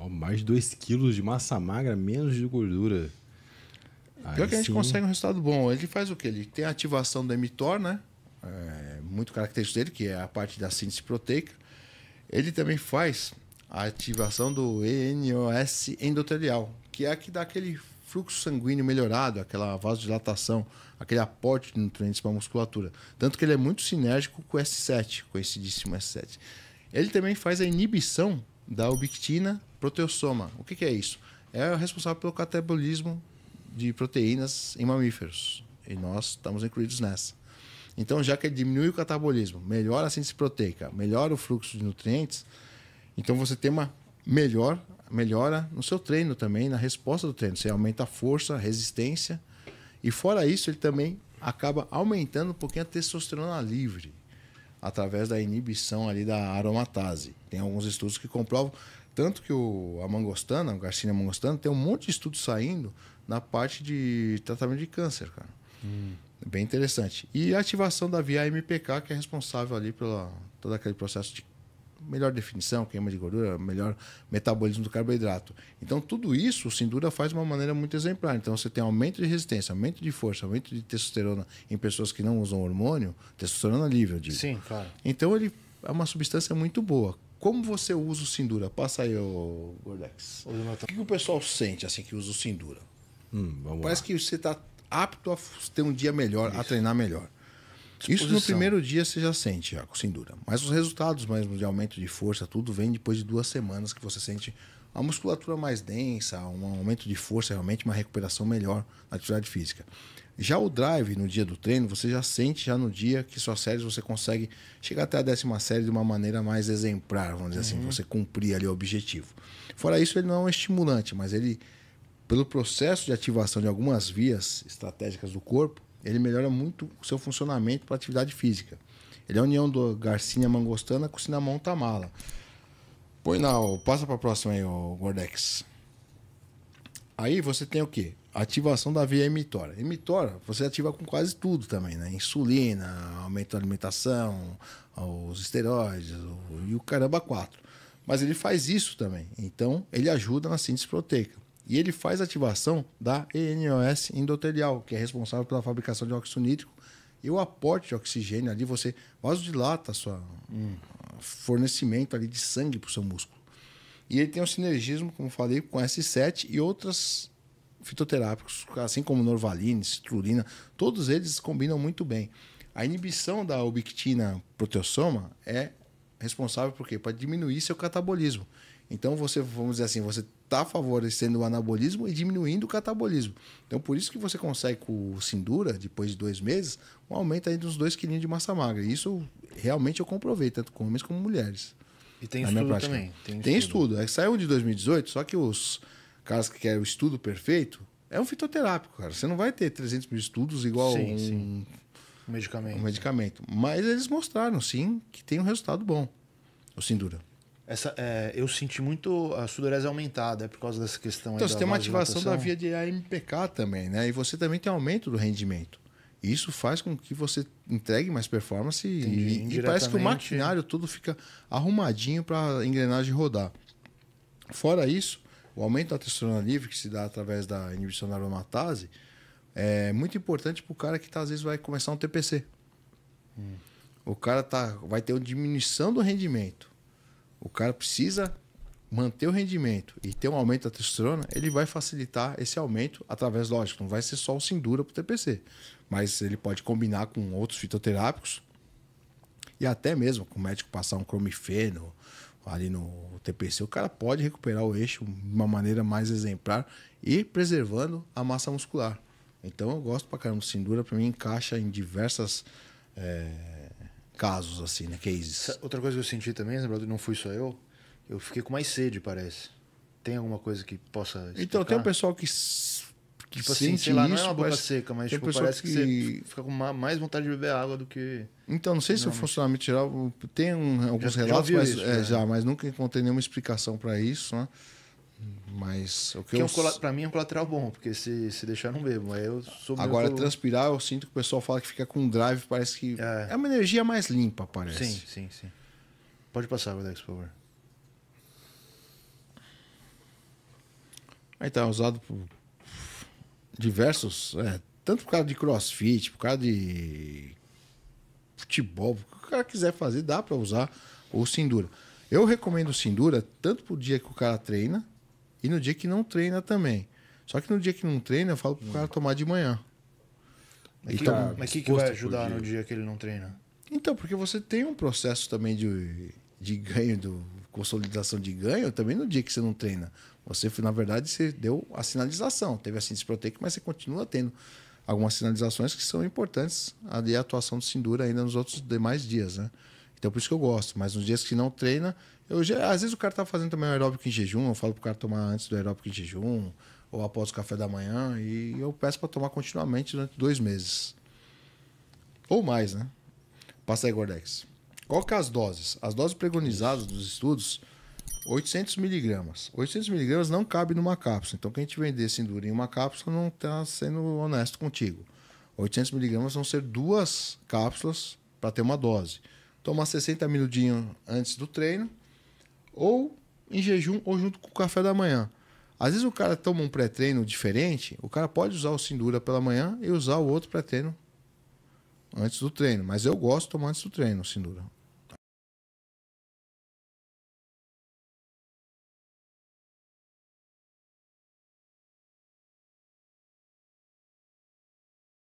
ó, mais 2 quilos de massa magra, menos de gordura. Aí Pior que a gente sim. consegue um resultado bom. Ele faz o que? Ele tem a ativação do mTOR, né? É, muito característico dele, que é a parte da síntese proteica. Ele também faz a ativação do ENOS endotelial, que é a que dá aquele fluxo sanguíneo melhorado, aquela vasodilatação, aquele aporte de nutrientes para a musculatura. Tanto que ele é muito sinérgico com o S7, conhecidíssimo S7. Ele também faz a inibição da ubiquitina proteossoma O que, que é isso? É responsável pelo catabolismo de proteínas em mamíferos. E nós estamos incluídos nessa. Então, já que diminui o catabolismo, melhora a síntese proteica, melhora o fluxo de nutrientes, então você tem uma melhor, melhora no seu treino também, na resposta do treino. Você aumenta a força, a resistência. E fora isso, ele também acaba aumentando um pouquinho a testosterona livre através da inibição ali da aromatase. Tem alguns estudos que comprovam, tanto que o, a mangostana, o Garcinia mangostana, tem um monte de estudos saindo na parte de tratamento de câncer, cara. Hum. Bem interessante. E a ativação da via MPK, que é responsável ali pelo todo aquele processo de melhor definição, queima de gordura, melhor metabolismo do carboidrato. Então, tudo isso o Sindura faz de uma maneira muito exemplar. Então, você tem aumento de resistência, aumento de força, aumento de testosterona em pessoas que não usam hormônio, testosterona livre, eu digo. Sim, claro. Então, ele é uma substância muito boa. Como você usa o Sindura? Passa aí, o Gordex. O que, o pessoal sente assim que usa o Sindura? Hum, Parece lá. que você está apto a ter um dia melhor, isso. a treinar melhor. Isso no primeiro dia você já sente, Jaco, sem dúvida. Mas os resultados mesmo de aumento de força, tudo vem depois de duas semanas que você sente a musculatura mais densa, um aumento de força, realmente uma recuperação melhor na atividade física. Já o drive no dia do treino, você já sente já no dia que suas séries você consegue chegar até a décima série de uma maneira mais exemplar, vamos dizer assim, uhum. assim, você cumprir ali o objetivo. Fora isso, ele não é um estimulante, mas ele, pelo processo de ativação de algumas vias estratégicas do corpo, ele melhora muito o seu funcionamento para atividade física. Ele é a união do Garcinha Mangostana com Cinnamon Tamala. Põe na, passa para a próxima aí, o Gordex. Aí você tem o quê? Ativação da via emitora. Emitora, você ativa com quase tudo também, né? Insulina, aumento da alimentação, os esteroides o, e o caramba quatro. Mas ele faz isso também. Então, ele ajuda na síntese proteica e ele faz ativação da ENOS endotelial, que é responsável pela fabricação de óxido nítrico e o aporte de oxigênio ali, você vasodilata o seu fornecimento ali de sangue para o seu músculo. E ele tem um sinergismo, como falei, com S7 e outras fitoterápicos, assim como norvalina, citrulina, todos eles combinam muito bem. A inibição da ubiquitina proteossoma é responsável por quê? Para diminuir seu catabolismo. Então você, vamos dizer assim, você está favorecendo o anabolismo e diminuindo o catabolismo. Então por isso que você consegue com o Sindura, depois de dois meses, um aumento aí de uns dois quilinhos de massa magra. Isso realmente eu comprovei, tanto com homens como mulheres. E tem estudo também. Tem, tem estudo. estudo. É, saiu de 2018, só que os caras que querem o estudo perfeito, é um fitoterápico, cara. Você não vai ter 300 mil estudos igual sim, um... Sim. um medicamento. Um medicamento. Mas eles mostraram, sim, que tem um resultado bom, o Sindura essa, é, eu senti muito a sudorese aumentada é por causa dessa questão. Então, você tem uma ativação da via de AMPK também, né? E você também tem aumento do rendimento. Isso faz com que você entregue mais performance Entendi, e, e parece que o maquinário todo fica arrumadinho para a engrenagem rodar. Fora isso, o aumento da testosterona livre que se dá através da inibição da aromatase é muito importante para o cara que tá, às vezes vai começar um TPC. Hum. O cara tá, vai ter uma diminuição do rendimento o cara precisa manter o rendimento e ter um aumento da testosterona, ele vai facilitar esse aumento através, lógico, não vai ser só o Sindura para o TPC, mas ele pode combinar com outros fitoterápicos e até mesmo com o médico passar um cromifeno ali no TPC, o cara pode recuperar o eixo de uma maneira mais exemplar e preservando a massa muscular. Então eu gosto para caramba do Sindura, para mim encaixa em diversas é casos, assim, né? Cases. É outra coisa que eu senti também, lembrando, não fui só eu, eu fiquei com mais sede, parece. Tem alguma coisa que possa. Explicar? Então, tem um pessoal que. que tipo assim, sei lá, não é uma boca parece... seca, mas tipo, parece que... que... você fica com mais vontade de beber água do que. Então, não sei se o funcionamento geral. Tem um, alguns já, relatos, já mas, isso, é, né? já, mas nunca encontrei nenhuma explicação para isso, né? Mas o que, que é eu... é um, pra mim é um colateral bom, porque se, se deixar não bebo. Aí eu sou Agora, transpirar, eu sinto que o pessoal fala que fica com drive, parece que. É, é uma energia mais limpa, parece. Sim, sim, sim. Pode passar, Godex, por favor. Aí tá usado por diversos. É, tanto por causa de crossfit, por causa de futebol, o que o cara quiser fazer, dá para usar o Sindura. Eu recomendo o Sindura tanto pro dia que o cara treina, e no dia que não treina também. Só que no dia que não treina, eu falo pro cara tomar de manhã. Mas o então, que, que, que vai ajudar dia. no dia que ele não treina? Então, porque você tem um processo também de, de ganho, de consolidação de ganho, também no dia que você não treina. Você, na verdade, você deu a sinalização. Teve a síntese proteica, mas você continua tendo algumas sinalizações que são importantes ali a atuação do Sindura ainda nos outros demais dias, né? Então, por isso que eu gosto. Mas nos dias que não treina, eu já, às vezes o cara tá fazendo também aeróbico em jejum, eu falo pro cara tomar antes do aeróbico em jejum, ou após o café da manhã, e eu peço para tomar continuamente durante dois meses. Ou mais, né? Passa aí, Gordex. Qual que é as doses? As doses preconizadas dos estudos, 800 miligramas. 800 miligramas não cabe numa cápsula. Então, quem te vender Sindura em uma cápsula não está sendo honesto contigo. 800 miligramas vão ser duas cápsulas para ter uma dose. Tomar 60 minutinhos antes do treino ou em jejum ou junto com o café da manhã. Às vezes o cara toma um pré-treino diferente, o cara pode usar o Sindura pela manhã e usar o outro pré-treino antes do treino. Mas eu gosto de tomar antes do treino o Sindura.